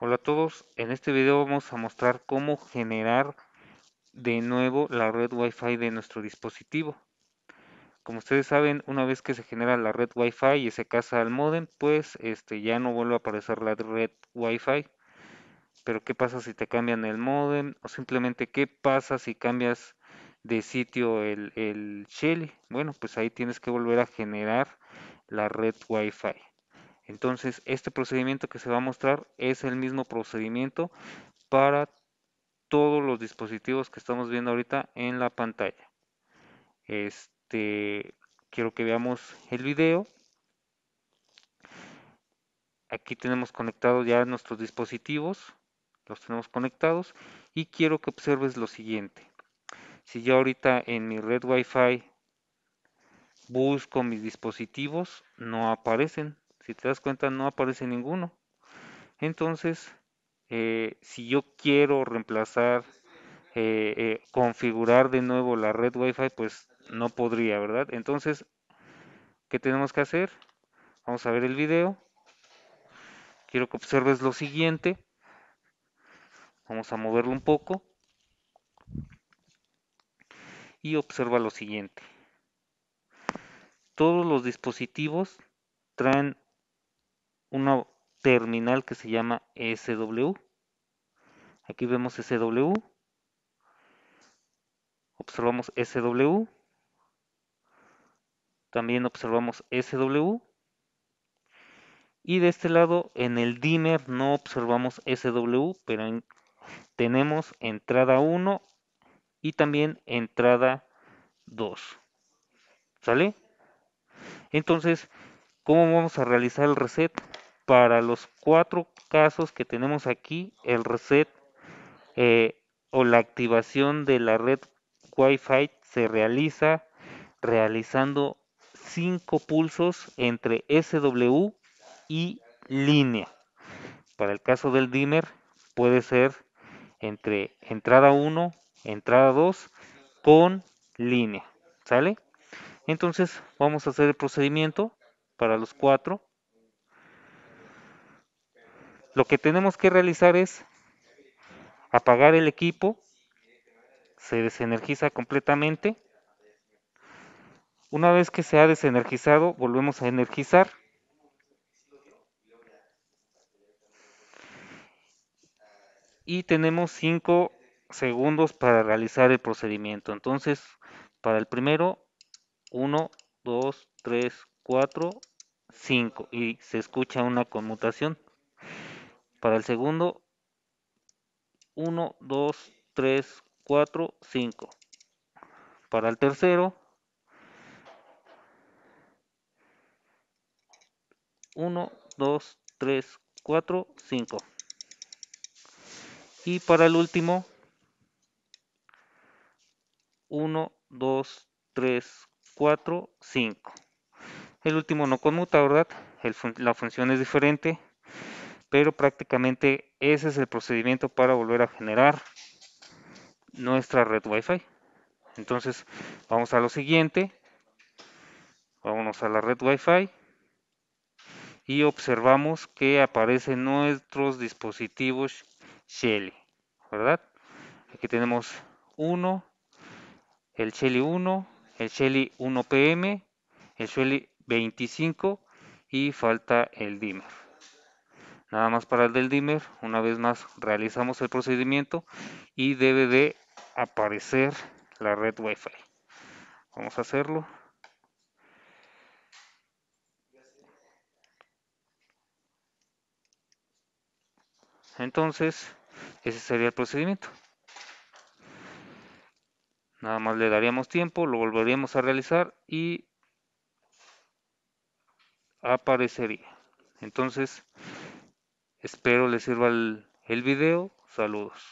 Hola a todos, en este video vamos a mostrar cómo generar de nuevo la red Wi-Fi de nuestro dispositivo. Como ustedes saben, una vez que se genera la red Wi-Fi y se casa al modem, pues este, ya no vuelve a aparecer la red Wi-Fi. Pero ¿qué pasa si te cambian el modem? O simplemente ¿qué pasa si cambias de sitio el, el Shelly? Bueno, pues ahí tienes que volver a generar la red Wi-Fi. Entonces, este procedimiento que se va a mostrar es el mismo procedimiento para todos los dispositivos que estamos viendo ahorita en la pantalla. Este, quiero que veamos el video. Aquí tenemos conectados ya nuestros dispositivos los tenemos conectados y quiero que observes lo siguiente si yo ahorita en mi red wifi busco mis dispositivos no aparecen si te das cuenta no aparece ninguno entonces eh, si yo quiero reemplazar eh, eh, configurar de nuevo la red wifi pues no podría verdad entonces ¿qué tenemos que hacer? vamos a ver el video quiero que observes lo siguiente Vamos a moverlo un poco. Y observa lo siguiente. Todos los dispositivos traen una terminal que se llama SW. Aquí vemos SW. Observamos SW. También observamos SW. Y de este lado, en el dimmer no observamos SW, pero en tenemos entrada 1 y también entrada 2. ¿Sale? Entonces, ¿cómo vamos a realizar el reset? Para los cuatro casos que tenemos aquí, el reset eh, o la activación de la red Wi-Fi se realiza realizando cinco pulsos entre SW y línea. Para el caso del dimmer puede ser entre entrada 1, entrada 2 con línea. ¿Sale? Entonces vamos a hacer el procedimiento para los cuatro. Lo que tenemos que realizar es apagar el equipo. Se desenergiza completamente. Una vez que se ha desenergizado, volvemos a energizar. y tenemos 5 segundos para realizar el procedimiento. Entonces, para el primero, 1, 2, 3, 4, 5 y se escucha una conmutación. Para el segundo, 1, 2, 3, 4, 5. Para el tercero, 1, 2, 3, 4, 5. Y para el último, 1, 2, 3, 4, 5. El último no conmuta, ¿verdad? la función es diferente, pero prácticamente ese es el procedimiento para volver a generar nuestra red Wi-Fi. Entonces, vamos a lo siguiente. Vámonos a la red Wi-Fi y observamos que aparecen nuestros dispositivos Shelly, ¿verdad? Aquí tenemos 1, el Shelly 1, el Shelly 1 PM, el Shelly 25 y falta el dimmer. Nada más para el del dimmer, una vez más realizamos el procedimiento y debe de aparecer la red Wi-Fi. Vamos a hacerlo. Entonces, ese sería el procedimiento. Nada más le daríamos tiempo, lo volveríamos a realizar y aparecería. Entonces, espero les sirva el, video. Saludos.